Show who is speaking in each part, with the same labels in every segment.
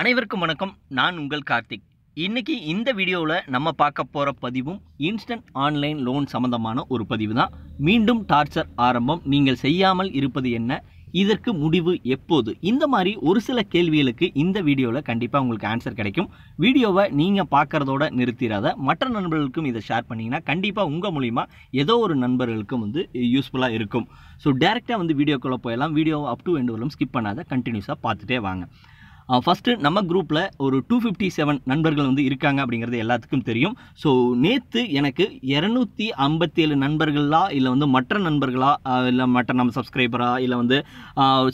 Speaker 1: அனைவருக்கும் வணக்கம் நான் உங்கள் கார்த்திக் இன்றைக்கி இந்த வீடியோவில் நம்ம பார்க்க போகிற பதிவும் இன்ஸ்டன்ட் ஆன்லைன் லோன் சம்மந்தமான ஒரு பதிவு தான் மீண்டும் டார்ச்சர் ஆரம்பம் நீங்கள் செய்யாமல் இருப்பது என்ன இதற்கு முடிவு எப்போது இந்த மாதிரி ஒரு சில கேள்விகளுக்கு இந்த வீடியோவில் கண்டிப்பாக உங்களுக்கு ஆன்சர் கிடைக்கும் வீடியோவை நீங்கள் பார்க்குறதோட நிறுத்திடாத மற்ற நண்பர்களுக்கும் இதை ஷேர் பண்ணிங்கன்னா கண்டிப்பாக உங்கள் மூலிமா ஏதோ ஒரு நண்பர்களுக்கும் வந்து யூஸ்ஃபுல்லாக இருக்கும் ஸோ டேரெக்டாக வந்து வீடியோக்குள்ளே போயெல்லாம் வீடியோவை அப் டு எண்டு வரலும் ஸ்கிப் பண்ணாத கண்டினியூஸாக பார்த்துட்டே வாங்க ஃபஸ்ட்டு நம்ம குரூப்பில் ஒரு டூ ஃபிஃப்டி செவன் நண்பர்கள் வந்து இருக்காங்க அப்படிங்கிறது எல்லாத்துக்கும் தெரியும் ஸோ நேற்று எனக்கு இரநூத்தி ஐம்பத்தி ஏழு நண்பர்களா இல்லை வந்து மற்ற நண்பர்களா இல்லை மற்ற நம்ம சப்ஸ்கிரைபரா இல்லை வந்து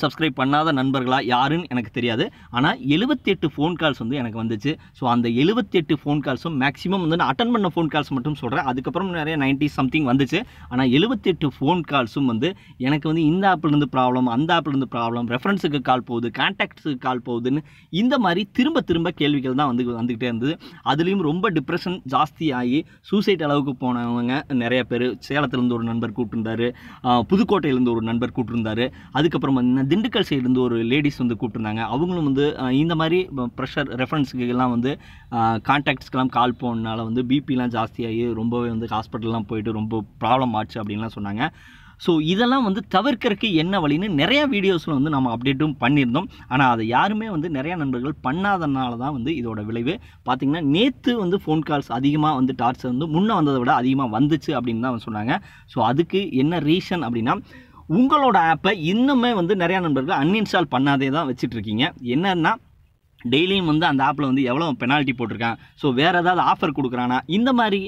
Speaker 1: சப்ஸ்கிரைப் பண்ணாத நண்பர்களா யாருன்னு எனக்கு தெரியாது ஆனால் எழுபத்தெட்டு ஃபோன் கால்ஸ் வந்து எனக்கு வந்துச்சு ஸோ அந்த எழுபத்தெட்டு ஃபோன் கால்ஸும் மேக்ஸிமம் வந்து நான் அட்டன் பண்ண ஃபோன் கால்ஸ் மட்டும் சொல்கிறேன் அதுக்கப்புறம் நிறைய நைன்டி சம்திங் வந்துச்சு ஆனால் எழுபத்தெட்டு ஃபோன் கால்ஸும் வந்து எனக்கு வந்து இந்த ஆப்லேருந்து ப்ராப்ளம் அந்த ஆப்லேருந்து ப்ராப்ளம் ரெஃபரன்ஸுக்கு கால் போகுது கான்டாக்ட்ஸுக்கு கால் போகுதுன்னு இந்த மாதிரி திரும்ப திரும்ப கேள்விகள் தான் வந்து வந்துக்கிட்டே இருந்தது அதுலேயும் ரொம்ப டிப்ரெஷன் ஜாஸ்தி ஆகி சூசைட் அளவுக்கு போனவங்க நிறைய பேர் சேலத்துலேருந்து ஒரு நண்பர் கூப்பிட்டுருந்தாரு புதுக்கோட்டையிலேருந்து ஒரு நண்பர் கூப்பிட்டுருந்தாரு அதுக்கப்புறம் திண்டுக்கல் சைடுலேருந்து ஒரு லேடிஸ் வந்து கூப்பிட்டுருந்தாங்க அவங்களும் வந்து இந்த மாதிரி ப்ரெஷர் ரெஃபரன்ஸுக்கெல்லாம் வந்து கான்டாக்ட்ஸ்க்கெல்லாம் கால் போனனால வந்து பிபிலாம் ஜாஸ்தியாகி ரொம்பவே வந்து ஹாஸ்பிட்டல்லாம் போயிட்டு ரொம்ப ப்ராப்ளம் ஆச்சு அப்படின்லாம் சொன்னாங்க ஸோ இதெல்லாம் வந்து தவிர்க்கறதுக்கு என்ன வழின்னு நிறையா வீடியோஸில் வந்து நம்ம அப்டேட்டும் பண்ணியிருந்தோம் ஆனால் அதை யாருமே வந்து நிறையா நண்பர்கள் பண்ணாதனால தான் வந்து இதோட விளைவு பார்த்திங்கன்னா நேற்று வந்து ஃபோன் கால்ஸ் அதிகமாக வந்து டார்ச் வந்து முன்னே வந்ததை விட அதிகமாக வந்துச்சு அப்படின்னு தான் சொன்னாங்க ஸோ அதுக்கு என்ன ரீசன் அப்படின்னா உங்களோட ஆப்பை இன்னுமே வந்து நிறையா நண்பர்கள் அன்இன்ஸ்டால் பண்ணாதே தான் வச்சுட்ருக்கீங்க என்னென்னா டெய்லியும் வந்து அந்த ஆப்பில் வந்து எவ்வளோ பெனால்ட்டி போட்டிருக்கான் ஸோ வேறு ஏதாவது ஆஃபர் கொடுக்குறானா இந்த மாதிரி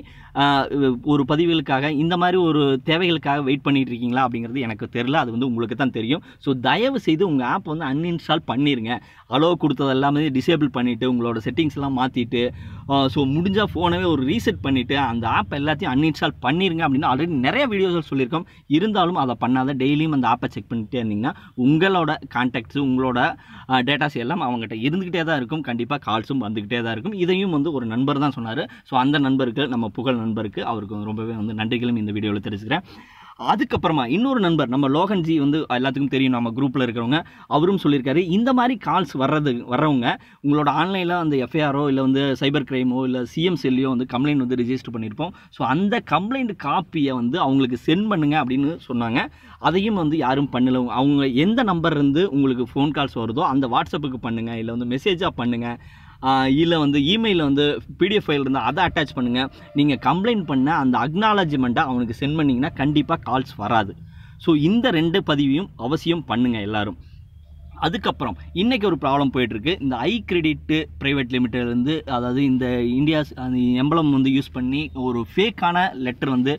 Speaker 1: ஒரு பதிவுகளுக்காக இந்த மாதிரி ஒரு தேவைகளுக்காக வெயிட் பண்ணிகிட்டு இருக்கீங்களா அப்படிங்கிறது எனக்கு தெரில அது வந்து உங்களுக்கு தான் தெரியும் ஸோ தயவு செய்து உங்கள் ஆப் வந்து அன்இன்ஸ்டால் பண்ணிடுங்க அலோ கொடுத்தது எல்லாமே டிசேபிள் பண்ணிவிட்டு உங்களோட செட்டிங்ஸ்லாம் மாற்றிட்டு ஸோ முடிஞ்சால் ஃபோனவே ஒரு ரீசெட் பண்ணிவிட்டு அந்த ஆப் எல்லாத்தையும் அன்இன்ஸ்டால் பண்ணிடுங்க அப்படின்னு ஆல்ரெடி நிறைய வீடியோஸ் சொல்லியிருக்கோம் இருந்தாலும் அதை பண்ணாத டெய்லியும் அந்த ஆப்பை செக் பண்ணிகிட்டே இருந்தீங்கன்னா உங்களோட கான்டாக்ட்ஸு உங்களோட டேட்டாஸ் எல்லாம் அவங்ககிட்ட இருந்துக்கிட்டே தான் இருக்கும் கண்டிப்பாக கால்ஸும் வந்துக்கிட்டே தான் இருக்கும் இதையும் வந்து ஒரு நண்பர் தான் சொன்னார் ஸோ அந்த நண்பருக்கு நம்ம புகழ் நண்பருக்கு அவருக்கு ரொம்பவே வந்து நன்றிகளும் இந்த வீடியோவில் தெரிஞ்சுக்கிறேன் அதுக்கப்புறமா இன்னொரு நண்பர் நம்ம லோகன்ஜி வந்து எல்லாத்துக்கும் தெரியும் நம்ம குரூப்பில் இருக்கிறவங்க அவரும் சொல்லியிருக்காரு இந்த மாதிரி கால்ஸ் வர்றது வர்றவங்க உங்களோட ஆன்லைனில் அந்த எஃப்ஐஆரோ இல்லை வந்து சைபர் கிரைமோ இல்லை சிஎம் செல்லையோ வந்து கம்ப்ளைண்ட் வந்து ரிஜிஸ்டர் பண்ணியிருப்போம் ஸோ அந்த கம்ப்ளைண்ட் காப்பியை வந்து அவங்களுக்கு சென்ட் பண்ணுங்கள் அப்படின்னு சொன்னாங்க அதையும் வந்து யாரும் பண்ணலை அவங்க எந்த நம்பர்லேருந்து உங்களுக்கு ஃபோன் கால்ஸ் வருதோ அந்த வாட்ஸ்அப்புக்கு பண்ணுங்கள் இல்லை வந்து மெசேஜாக பண்ணுங்கள் இல்லை வந்து இமெயிலில் வந்து பிடிஎஃப் ஃபைல் இருந்தால் அதை அட்டாச் பண்ணுங்கள் நீங்கள் கம்ப்ளைண்ட் பண்ண அந்த அக்னாலஜ்மெண்ட்டை அவனுக்கு சென்ட் பண்ணிங்கன்னா கண்டிப்பாக கால்ஸ் வராது ஸோ இந்த ரெண்டு பதிவையும் அவசியம் பண்ணுங்கள் எல்லோரும் அதுக்கப்புறம் இன்றைக்கி ஒரு ப்ராப்ளம் போயிட்டுருக்கு இந்த ஐ கிரெடிட்டு ப்ரைவேட் லிமிட்டட்லேருந்து அதாவது இந்த இந்தியா அந்த எம்பளம் வந்து யூஸ் பண்ணி ஒரு ஃபேக்கான லெட்டர் வந்து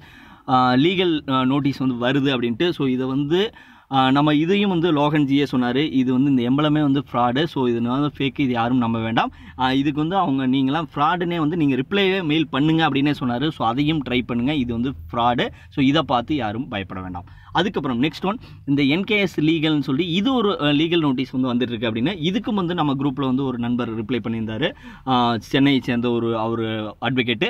Speaker 1: லீகல் நோட்டீஸ் வந்து வருது அப்படின்ட்டு ஸோ இதை வந்து நம்ம இதையும் வந்து லோகன்ஜியே சொன்னார் இது வந்து இந்த எம்பளமே வந்து ஃப்ராடு ஸோ இது வந்து ஃபேக்கு இது யாரும் நம்ப வேண்டாம் இதுக்கு வந்து அவங்க நீங்களாம் ஃப்ராடுனே வந்து நீங்கள் ரிப்ளையே மெயில் பண்ணுங்கள் அப்படின்னே சொன்னார் ஸோ அதையும் ட்ரை பண்ணுங்கள் இது வந்து ஃப்ராடு ஸோ இதை பார்த்து யாரும் பயப்பட வேண்டாம் அதுக்கப்புறம் நெக்ஸ்ட் ஒன் இந்த என்கேஎஸ் லீகல்னு சொல்லி இது ஒரு லீகல் நோட்டீஸ் வந்து வந்துட்டு இருக்கு அப்படின்னா இதுக்கும் வந்து நம்ம குரூப்பில் வந்து ஒரு நண்பர் ரிப்ளை பண்ணியிருந்தார் சென்னையை சேர்ந்த ஒரு அவர் அட்வொகேட்டு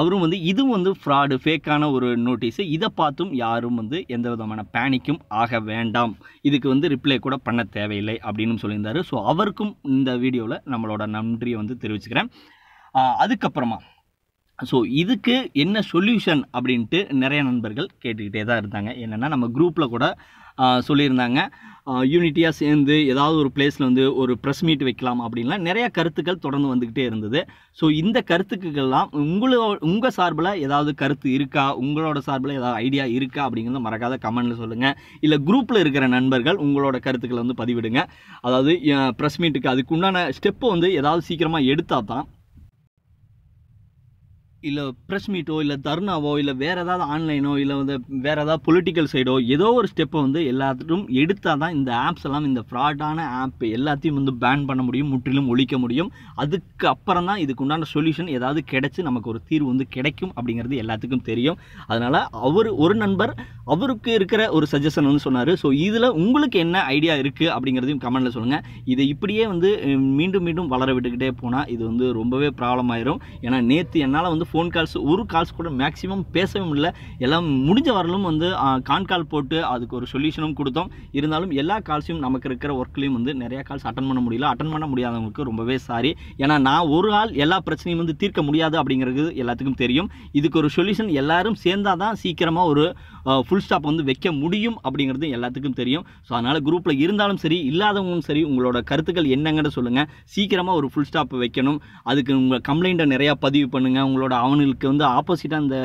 Speaker 1: அவரும் வந்து இதுவும் வந்து ஃப்ராடு ஃபேக்கான ஒரு நோட்டீஸு இதை பார்த்தும் யாரும் வந்து எந்த விதமான பேனிக்கும் ஆக வேண்டாம் இதுக்கு வந்து ரிப்ளை கூட பண்ண தேவையில்லை அப்படின்னு சொல்லியிருந்தார் ஸோ அவருக்கும் இந்த வீடியோவில் நம்மளோட நன்றியை வந்து தெரிவிச்சுக்கிறேன் அதுக்கப்புறமா ஸோ இதுக்கு என்ன சொல்யூஷன் அப்படின்ட்டு நிறைய நண்பர்கள் கேட்டுக்கிட்டே தான் இருந்தாங்க என்னென்னா நம்ம குரூப்பில் கூட சொல்லியிருந்தாங்க யூனிட்டியாக சேர்ந்து ஏதாவது ஒரு பிளேஸில் வந்து ஒரு ப்ரெஸ் மீட் வைக்கலாம் அப்படின்லாம் நிறையா கருத்துக்கள் தொடர்ந்து வந்துக்கிட்டே இருந்தது ஸோ இந்த கருத்துக்கள்லாம் உங்களோ உங்கள் சார்பில் ஏதாவது கருத்து இருக்கா உங்களோட சார்பில் ஏதாவது ஐடியா இருக்கா அப்படிங்கிறத மறக்காத கமெண்டில் சொல்லுங்கள் இல்லை குரூப்பில் இருக்கிற நண்பர்கள் உங்களோட கருத்துக்களை வந்து பதிவிடுங்க அதாவது ப்ரெஸ் மீட்டுக்கு அதுக்குண்டான ஸ்டெப்பை வந்து ஏதாவது சீக்கிரமாக எடுத்தால் தான் இல்லை ப்ரெஸ் மீட்டோ இல்லை தர்ணாவோ இல்லை வேறு ஏதாவது ஆன்லைனோ இல்லை வந்து வேறு ஏதாவது பொலிட்டிக்கல் சைடோ ஏதோ ஒரு ஸ்டெப்பை வந்து எல்லாத்துக்கும் எடுத்தால் தான் இந்த ஆப்ஸ் எல்லாம் இந்த ஃப்ராடான ஆப் எல்லாத்தையும் வந்து பேன் பண்ண முடியும் முற்றிலும் ஒழிக்க முடியும் அதுக்கு அப்புறம் தான் இதுக்கு உண்டான சொல்யூஷன் ஏதாவது கிடச்சி நமக்கு ஒரு தீர்வு வந்து கிடைக்கும் அப்படிங்கிறது எல்லாத்துக்கும் தெரியும் அதனால் அவர் ஒரு நண்பர் அவருக்கு இருக்கிற ஒரு சஜஷன் வந்து சொன்னார் ஸோ இதில் உங்களுக்கு என்ன ஐடியா இருக்குது அப்படிங்கிறதையும் கமெண்டில் சொல்லுங்கள் இதை இப்படியே வந்து மீண்டும் மீண்டும் வளர விட்டுக்கிட்டே போனால் இது வந்து ரொம்பவே ப்ராப்ளம் ஆயிரும் ஏன்னா நேற்று என்னால் வந்து வந்து ஃபோன் கால்ஸ் ஒரு கால்ஸ் கூட மேக்ஸிமம் பேசவே இல்லை எல்லாம் முடிஞ்ச வரலும் வந்து கான் கால் போட்டு அதுக்கு ஒரு சொல்யூஷனும் கொடுத்தோம் இருந்தாலும் எல்லா கால்ஸையும் நமக்கு இருக்கிற ஒர்க்லேயும் வந்து நிறையா கால்ஸ் அட்டன் பண்ண முடியல அட்டன் பண்ண முடியாதவங்களுக்கு ரொம்பவே சாரி ஏன்னா நான் ஒரு ஆள் எல்லா பிரச்சனையும் வந்து தீர்க்க முடியாது அப்படிங்கிறது எல்லாத்துக்கும் தெரியும் இதுக்கு ஒரு சொல்யூஷன் எல்லாரும் சேர்ந்தால் தான் சீக்கிரமாக ஒரு ஃபுல் ஸ்டாப் வந்து வைக்க முடியும் அப்படிங்கிறது எல்லாத்துக்கும் தெரியும் ஸோ அதனால் குரூப்பில் இருந்தாலும் சரி இல்லாதவங்களும் சரி உங்களோட கருத்துக்கள் என்னங்கன்னு சொல்லுங்கள் சீக்கிரமாக ஒரு ஃபுல் ஸ்டாப் வைக்கணும் அதுக்கு உங்கள் கம்ப்ளைண்ட்டை நிறையா பதிவு பண்ணுங்கள் உங்களோட அவனுக்கு வந்து ஆப்போசிட்டாக அந்த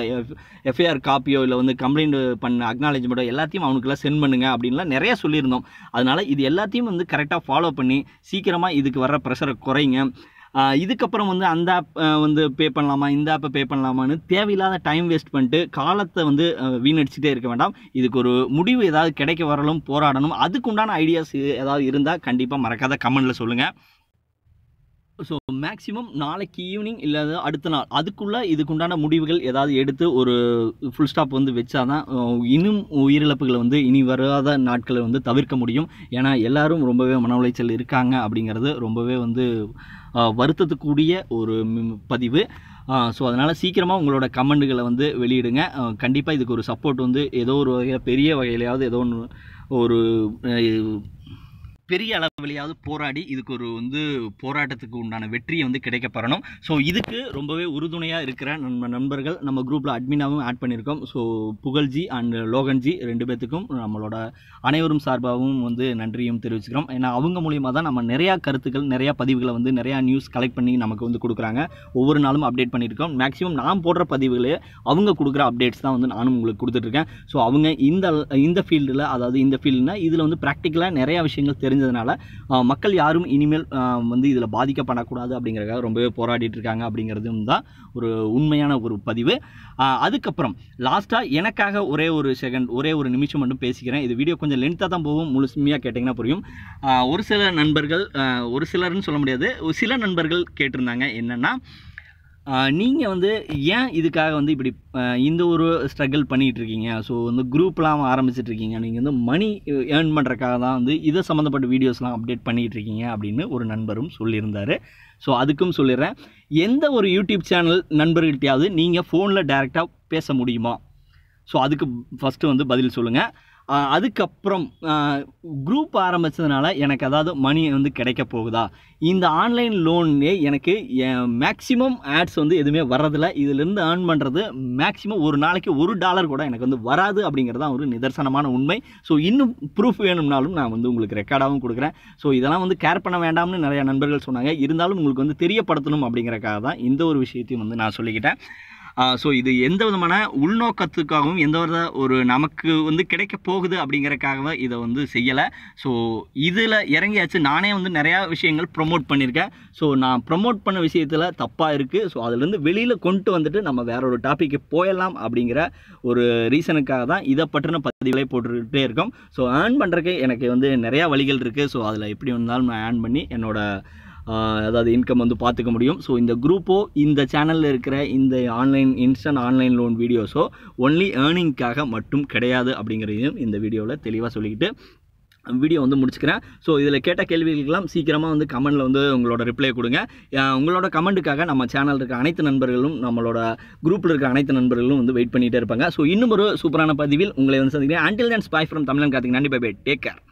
Speaker 1: எஃப்ஐஆர் காப்பியோ இல்லை வந்து கம்ப்ளைண்ட் பண்ண அக்னாலேஜ்மெண்ட்டோ எல்லாத்தையும் அவனுக்கெல்லாம் சென்ட் பண்ணுங்கள் அப்படின்லாம் நிறையா சொல்லியிருந்தோம் அதனால் இது எல்லாத்தையும் வந்து கரெக்டாக ஃபாலோ பண்ணி சீக்கிரமாக இதுக்கு வர ப்ரெஷரை குறைங்க இதுக்கப்புறம் வந்து அந்த ஆப் வந்து பே பண்ணலாமா இந்த ஆப்பை பே பண்ணலாமான்னு தேவையில்லாத டைம் வேஸ்ட் பண்ணிட்டு காலத்தை வந்து வீணடிச்சுட்டே இருக்க வேண்டாம் இதுக்கு ஒரு முடிவு ஏதாவது கிடைக்க வரலும் போராடணும் அதுக்குண்டான ஐடியாஸ் ஏதாவது இருந்தால் கண்டிப்பாக மறக்காத கமெண்டில் சொல்லுங்கள் ஸோ மேக்ஸிமம் நாளைக்கு ஈவினிங் இல்லாத அடுத்த நாள் அதுக்குள்ளே இதுக்குண்டான முடிவுகள் ஏதாவது எடுத்து ஒரு ஃபுல் ஸ்டாப் வந்து வச்சா தான் இன்னும் உயிரிழப்புகளை வந்து இனி வராத நாட்களை வந்து தவிர்க்க முடியும் ஏன்னா எல்லோரும் ரொம்பவே மன உளைச்சல் இருக்காங்க அப்படிங்கிறது ரொம்பவே வந்து வருத்தத்துக்குடிய ஒரு பதிவு ஸோ அதனால் சீக்கிரமாக உங்களோட கமெண்ட்டுகளை வந்து வெளியிடுங்க கண்டிப்பாக இதுக்கு ஒரு சப்போர்ட் வந்து ஏதோ ஒரு வகையில் பெரிய வகையிலையாவது ஏதோ ஒன்று ஒரு பெரிய அளவு வழியாவது போராடி இதுக்கு ஒரு வந்து போராட்டத்துக்கு உண்டான வெற்றியை வந்து கிடைக்க பெறணும் ஸோ இதுக்கு ரொம்பவே உறுதுணையாக இருக்கிற நம்ம நண்பர்கள் நம்ம குரூப்பில் அட்மினாகவும் ஆட் பண்ணியிருக்கோம் ஸோ புகழ்ஜி அண்ட் லோகன்ஜி ரெண்டு பேர்த்துக்கும் நம்மளோட அனைவரும் சார்பாகவும் வந்து நன்றியும் தெரிவிச்சுக்கிறோம் ஏன்னா அவங்க மூலியமாக தான் நம்ம நிறையா கருத்துக்கள் நிறையா பதிவுகளை வந்து நிறையா நியூஸ் கலெக்ட் பண்ணி நமக்கு வந்து கொடுக்குறாங்க ஒவ்வொரு நாளும் அப்டேட் பண்ணியிருக்கோம் மேக்ஸிமம் நான் போடுற பதிவுகளே அவங்க கொடுக்குற அப்டேட்ஸ் தான் வந்து நானும் உங்களுக்கு கொடுத்துட்ருக்கேன் ஸோ அவங்க இந்த இந்த ஃபீல்டில் அதாவது இந்த ஃபீல்டுனால் இதில் வந்து ப்ராக்டிக்கலாக நிறையா விஷயங்கள் தெரிஞ்சதுனால மக்கள் யாரும் இனிமேல் வந்து இதில் பாதிக்கப்படக்கூடாது அப்படிங்கிறக்காக ரொம்பவே போராடிட்டு இருக்காங்க அப்படிங்கிறதும் தான் ஒரு உண்மையான ஒரு பதிவு அதுக்கப்புறம் லாஸ்ட்டாக எனக்காக ஒரே ஒரு செகண்ட் ஒரே ஒரு நிமிஷம் மட்டும் பேசிக்கிறேன் இது வீடியோ கொஞ்சம் லென்த்தாக தான் போகும் முழுசுமையாக கேட்டிங்கன்னா புரியும் ஒரு சில நண்பர்கள் ஒரு சிலர்னு சொல்ல முடியாது சில நண்பர்கள் கேட்டிருந்தாங்க என்னென்னா நீங்கள் வந்து ஏன் இதுக்காக வந்து இப்படி இந்த ஒரு ஸ்ட்ரகிள் பண்ணிகிட்டு இருக்கீங்க ஸோ வந்து குரூப்லாம் ஆரம்பிச்சிட்ருக்கீங்க நீங்கள் வந்து மணி ஏர்ன் பண்ணுறக்காக தான் வந்து இதை சம்மந்தப்பட்ட வீடியோஸ்லாம் அப்டேட் பண்ணிகிட்ருக்கீங்க அப்படின்னு ஒரு நண்பரும் சொல்லியிருந்தார் ஸோ அதுக்கும் சொல்லிடுறேன் எந்த ஒரு யூடியூப் சேனல் நண்பர்கள்ட்டையாவது நீங்கள் ஃபோனில் டேரெக்டாக பேச முடியுமா ஸோ அதுக்கு ஃபஸ்ட்டு வந்து பதில் சொல்லுங்கள் அதுக்கப்புறம் குரூப் ஆரம்பித்ததுனால எனக்கு அதாவது மணி வந்து கிடைக்க போகுதா இந்த ஆன்லைன் லோன்லேயே எனக்கு மேக்ஸிமம் ஆட்ஸ் வந்து எதுவுமே வர்றதில்ல இதிலேருந்து ஏர்ன் பண்ணுறது மேக்ஸிமம் ஒரு நாளைக்கு ஒரு டாலர் கூட எனக்கு வந்து வராது அப்படிங்கிறது தான் ஒரு நிதர்சனமான உண்மை ஸோ இன்னும் ப்ரூஃப் வேணும்னாலும் நான் வந்து உங்களுக்கு ரெக்கார்டாகவும் கொடுக்குறேன் ஸோ இதெல்லாம் வந்து கேர் பண்ண வேண்டாம்னு நிறையா நண்பர்கள் சொன்னாங்க இருந்தாலும் உங்களுக்கு வந்து தெரியப்படுத்தணும் அப்படிங்கிறக்காக தான் இந்த ஒரு விஷயத்தையும் வந்து நான் சொல்லிக்கிட்டேன் ஸோ இது எந்த விதமான உள்நோக்கத்துக்காகவும் எந்த வித ஒரு நமக்கு வந்து கிடைக்க போகுது அப்படிங்கிறக்காக இதை வந்து செய்யலை ஸோ இதில் இறங்கியாச்சு நானே வந்து நிறையா விஷயங்கள் ப்ரொமோட் பண்ணியிருக்கேன் ஸோ நான் ப்ரொமோட் பண்ண விஷயத்தில் தப்பாக இருக்குது ஸோ அதுலேருந்து வெளியில் கொண்டு வந்துட்டு நம்ம வேற ஒரு டாப்பிக்கு போயிடலாம் அப்படிங்கிற ஒரு ரீசனுக்காக தான் இதை பற்றின பதிவுகளை போட்டுக்கிட்டே இருக்கோம் ஸோ ஏர்ன் பண்ணுறதுக்கு எனக்கு வந்து நிறையா வழிகள் இருக்குது ஸோ அதில் எப்படி வந்தாலும் நான் ஏர்ன் பண்ணி என்னோடய அதாவது இன்கம் வந்து பார்த்துக்க முடியும் ஸோ இந்த குரூப்போ இந்த சேனலில் இருக்கிற இந்த ஆன்லைன் இன்ஸ்டன்ட் ஆன்லைன் லோன் வீடியோஸோ ஒன்லி ஏர்னிங்க்காக மட்டும் கிடையாது அப்படிங்கிறதையும் இந்த வீடியோவில் தெளிவாக சொல்லிக்கிட்டு வீடியோ வந்து முடிச்சுக்கிறேன் ஸோ இதில் கேட்ட கேள்விகளுக்கெல்லாம் சீக்கிரமாக வந்து கமெண்டில் வந்து உங்களோட ரிப்ளை கொடுங்க உங்களோட கமெண்ட்டுக்காக நம்ம சேனல் இருக்க அனைத்து நண்பர்களும் நம்மளோட குரூப்பில் இருக்கிற அனைத்து நண்பர்களும் வந்து வெயிட் பண்ணிகிட்டே இருப்பாங்க ஸோ இன்னும் ஒரு சூப்பரான பதிவில் உங்களை வந்து சந்திக்கிறேன் அண்டில் தன் ஸ்பாய் ஃப்ரம் தமிழன் கார்த்திக் நன்றி பை பை டேக் கேர்